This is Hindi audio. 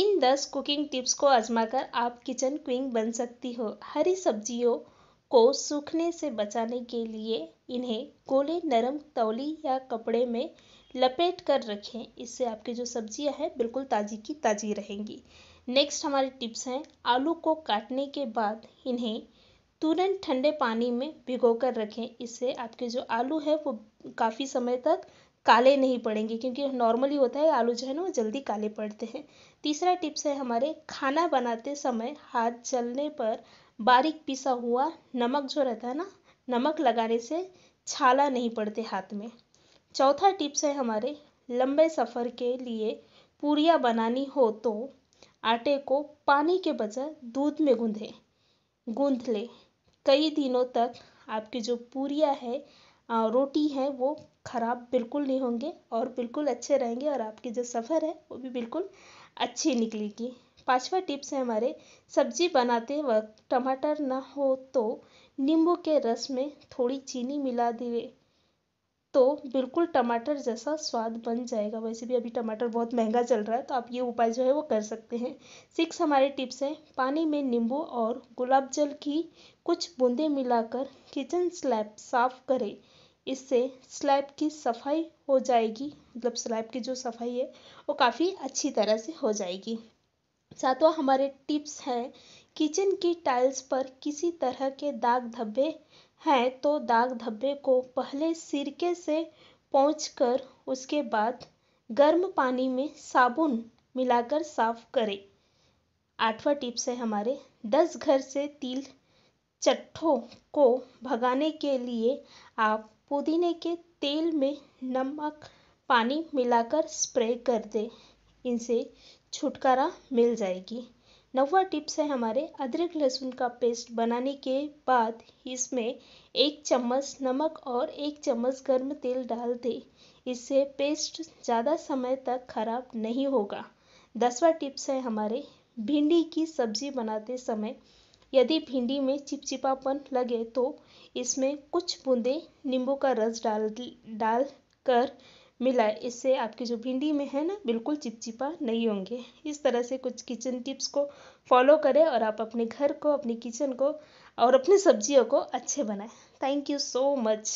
इन दस कुकिंग टिप्स को आजमाकर आप किचन क्वीन बन सकती हो हरी सब्जियों को सूखने से बचाने के लिए इन्हें गोले नरम तौली या कपड़े में लपेट कर रखें इससे आपकी जो सब्जियां हैं बिल्कुल ताज़ी की ताज़ी रहेंगी नेक्स्ट हमारी टिप्स हैं आलू को काटने के बाद इन्हें तुरंत ठंडे पानी में भिगो कर रखें इससे आपके जो आलू है वो काफ़ी समय तक काले नहीं पड़ेंगे क्योंकि नॉर्मली होता है आलू जो है ना वो जल्दी काले पड़ते हैं तीसरा टिप्स है हमारे खाना बनाते समय हाथ जलने पर बारीक पिसा हुआ नमक जो रहता है ना नमक लगाने से छाला नहीं पड़ते हाथ में चौथा टिप्स है हमारे लंबे सफ़र के लिए पूरियाँ बनानी हो तो आटे को पानी के बजाय दूध में गूंधे गूंध ले कई दिनों तक आपकी जो पूरिया है रोटी है वो ख़राब बिल्कुल नहीं होंगे और बिल्कुल अच्छे रहेंगे और आपकी जो सफ़र है वो भी बिल्कुल अच्छी निकलेगी पाँचवा टिप्स है हमारे सब्जी बनाते वक्त टमाटर ना हो तो नींबू के रस में थोड़ी चीनी मिला दिए तो बिल्कुल टमाटर जैसा स्वाद बन जाएगा वैसे भी अभी टमाटर बहुत महंगा चल रहा है तो आप ये उपाय जो है वो कर सकते हैं सिक्स हमारे टिप्स हैं पानी में नींबू और गुलाब जल की कुछ बूंदें मिलाकर किचन स्लैब साफ करें इससे स्लैब की सफाई हो जाएगी मतलब स्लैब की जो सफाई है वो काफ़ी अच्छी तरह से हो जाएगी सातवा हमारे टिप्स हैं किचन की टाइल्स पर किसी तरह के दाग धब्बे हैं तो दाग धब्बे को पहले सिरके से पहुँच कर उसके बाद गर्म पानी में साबुन मिलाकर साफ करें आठवां टिप्स है हमारे दस घर से तिल चट्ठों को भगाने के लिए आप पुदीने के तेल में नमक पानी मिलाकर स्प्रे कर दे इनसे छुटकारा मिल जाएगी नवा टिप्स है हमारे अदरक लहसुन का पेस्ट बनाने के बाद इसमें एक चम्मच नमक और एक चम्मच गर्म तेल डाल दे इससे पेस्ट ज़्यादा समय तक खराब नहीं होगा दसवा टिप्स है हमारे भिंडी की सब्जी बनाते समय यदि भिंडी में चिपचिपापन लगे तो इसमें कुछ बूंदे नींबू का रस डाल डाल कर मिलाए इससे आपकी जो भिंडी में है ना बिल्कुल चिपचिपा नहीं होंगे इस तरह से कुछ किचन टिप्स को फॉलो करें और आप अपने घर को अपने किचन को और अपनी सब्जियों को अच्छे बनाएं थैंक यू सो मच